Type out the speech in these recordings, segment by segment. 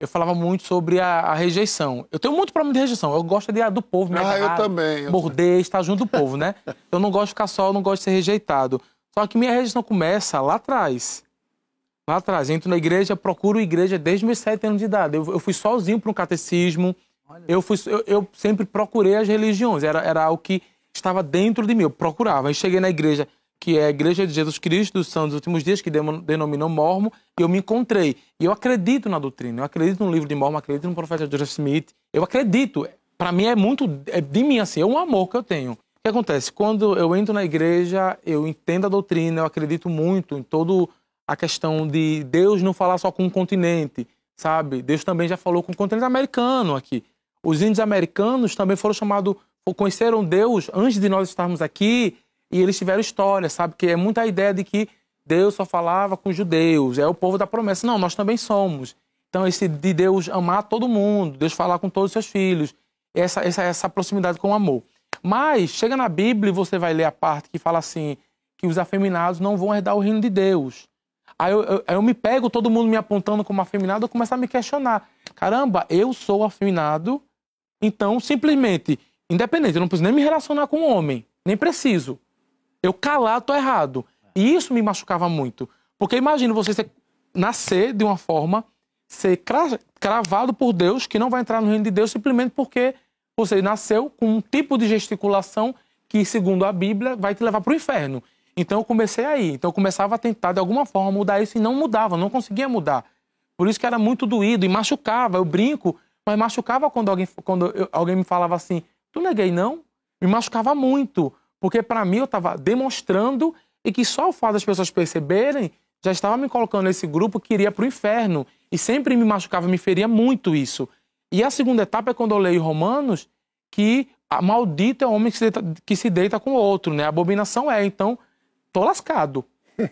eu falava muito sobre a, a, rejeição. Eu tenho muito problema de rejeição. Eu gosto de do povo me né? agarrar, ah, eu também, eu morder, sei. estar tá junto do povo, né? Eu não gosto de ficar só, eu não gosto de ser rejeitado. Só que minha rejeição começa lá atrás. Lá atrás. entro na igreja, procuro igreja desde meus sete anos de idade. Eu, eu fui sozinho para um catecismo. Eu, fui, eu, eu, sempre procurei as religiões. Era, era algo que estava dentro de mim. Eu procurava. Aí cheguei na igreja, que é a Igreja de Jesus Cristo dos Santos dos Últimos Dias, que denominou Mormo, e eu me encontrei. E eu acredito na doutrina, eu acredito no livro de Mormo, acredito no profeta Joseph Smith, eu acredito. Para mim é muito, é de mim assim, é um amor que eu tenho. O que acontece? Quando eu entro na igreja, eu entendo a doutrina, eu acredito muito em toda a questão de Deus não falar só com um continente, sabe? Deus também já falou com o continente americano aqui. Os índios americanos também foram chamados, conheceram Deus antes de nós estarmos aqui, e eles tiveram história, sabe? Que é muita ideia de que Deus só falava com os judeus, é o povo da promessa. Não, nós também somos. Então, esse de Deus amar todo mundo, Deus falar com todos os seus filhos, essa, essa, essa proximidade com o amor. Mas, chega na Bíblia e você vai ler a parte que fala assim, que os afeminados não vão herdar o reino de Deus. Aí eu, eu, eu me pego, todo mundo me apontando como afeminado, eu começo a me questionar. Caramba, eu sou afeminado, então, simplesmente, independente, eu não preciso nem me relacionar com um homem, nem preciso. Eu calado, tô errado. E isso me machucava muito. Porque imagina você ser, nascer de uma forma, ser cravado por Deus, que não vai entrar no reino de Deus simplesmente porque você nasceu com um tipo de gesticulação que, segundo a Bíblia, vai te levar para o inferno. Então eu comecei aí. Então eu começava a tentar, de alguma forma, mudar isso e não mudava, não conseguia mudar. Por isso que era muito doído e machucava. Eu brinco, mas machucava quando alguém, quando eu, alguém me falava assim: tu não é gay, não? Me machucava muito. Porque para mim eu estava demonstrando e que só o fato das pessoas perceberem já estava me colocando nesse grupo que iria para o inferno. E sempre me machucava, me feria muito isso. E a segunda etapa é quando eu leio Romanos que maldito é o homem que se deita, que se deita com o outro, né? A abominação é. Então, tô lascado.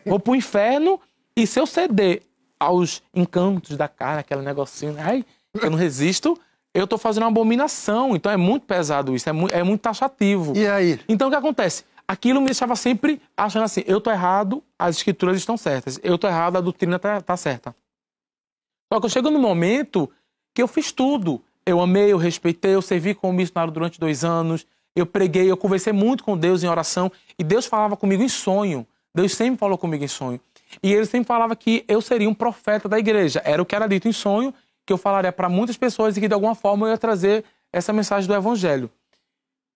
Vou para o inferno e se eu ceder aos encantos da cara, aquele negocinho, né? ai, eu não resisto, eu estou fazendo uma abominação. Então é muito pesado isso, é, é muito taxativo. E aí? Então o que acontece? Aquilo me deixava sempre achando assim: eu estou errado, as escrituras estão certas. Eu estou errado, a doutrina está tá certa. Só que eu chego no momento que eu fiz tudo. Eu amei, eu respeitei, eu servi como missionário durante dois anos, eu preguei, eu conversei muito com Deus em oração e Deus falava comigo em sonho. Deus sempre falou comigo em sonho. E ele sempre falava que eu seria um profeta da igreja. Era o que era dito em sonho que eu falaria para muitas pessoas e que de alguma forma eu ia trazer essa mensagem do evangelho.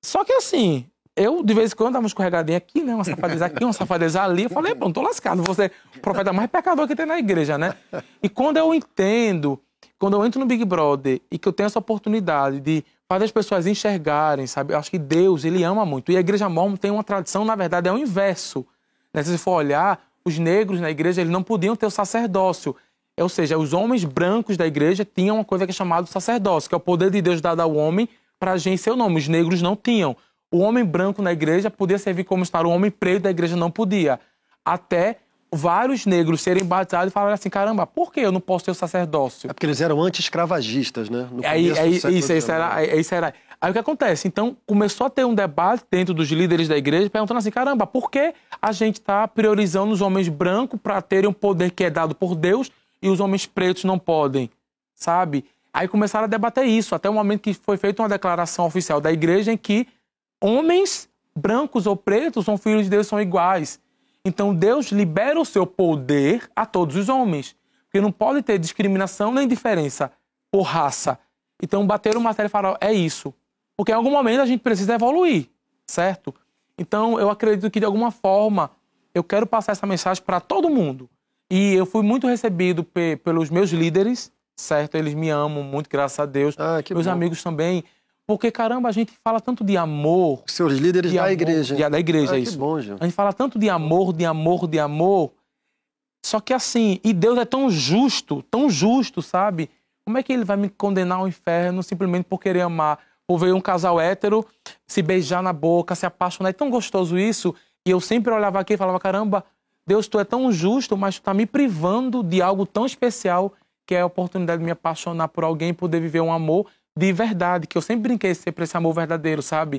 Só que assim, eu de vez em quando dava uma escorregadinha aqui, né? Uma safadeza aqui, uma safadeza ali. Eu falei, bom, é, tô lascado, você é o profeta mais pecador que tem na igreja, né? E quando eu entendo, quando eu entro no Big Brother e que eu tenho essa oportunidade de fazer as pessoas enxergarem, sabe? Eu acho que Deus, ele ama muito. E a igreja mormon tem uma tradição, na verdade, é o inverso. Né? Se você for olhar, os negros na igreja, eles não podiam ter o sacerdócio. Ou seja, os homens brancos da igreja tinham uma coisa que é chamada sacerdócio, que é o poder de Deus dado ao homem para agir em seu nome. Os negros não tinham. O homem branco na igreja podia servir como estar, o homem preto da igreja não podia. Até vários negros serem batizados e falaram assim: caramba, por que eu não posso ter o sacerdócio? É porque eles eram anti-escravagistas, né? No aí, aí, isso, isso, era, isso era. Aí o que acontece? Então começou a ter um debate dentro dos líderes da igreja, perguntando assim: caramba, por que a gente está priorizando os homens brancos para terem um poder que é dado por Deus e os homens pretos não podem, sabe? Aí começaram a debater isso, até o momento que foi feita uma declaração oficial da igreja em que homens brancos ou pretos são filhos de Deus, são iguais. Então Deus libera o seu poder a todos os homens, porque não pode ter discriminação nem diferença por raça. Então bater o matéria e é isso. Porque em algum momento a gente precisa evoluir, certo? Então eu acredito que de alguma forma eu quero passar essa mensagem para todo mundo. E eu fui muito recebido pe pelos meus líderes, certo? Eles me amam muito, graças a Deus. Ah, meus bom. amigos também. Porque, caramba, a gente fala tanto de amor. Seus líderes da amor, igreja. De, da igreja, ah, é isso. Que bom, Gil. A gente fala tanto de amor, de amor, de amor. Só que assim, e Deus é tão justo, tão justo, sabe? Como é que ele vai me condenar ao inferno simplesmente por querer amar? Ou ver um casal hétero se beijar na boca, se apaixonar. É tão gostoso isso. E eu sempre olhava aqui e falava, caramba, Deus, tu é tão justo, mas tu está me privando de algo tão especial que é a oportunidade de me apaixonar por alguém, poder viver um amor de verdade, que eu sempre brinquei sempre esse amor verdadeiro, sabe?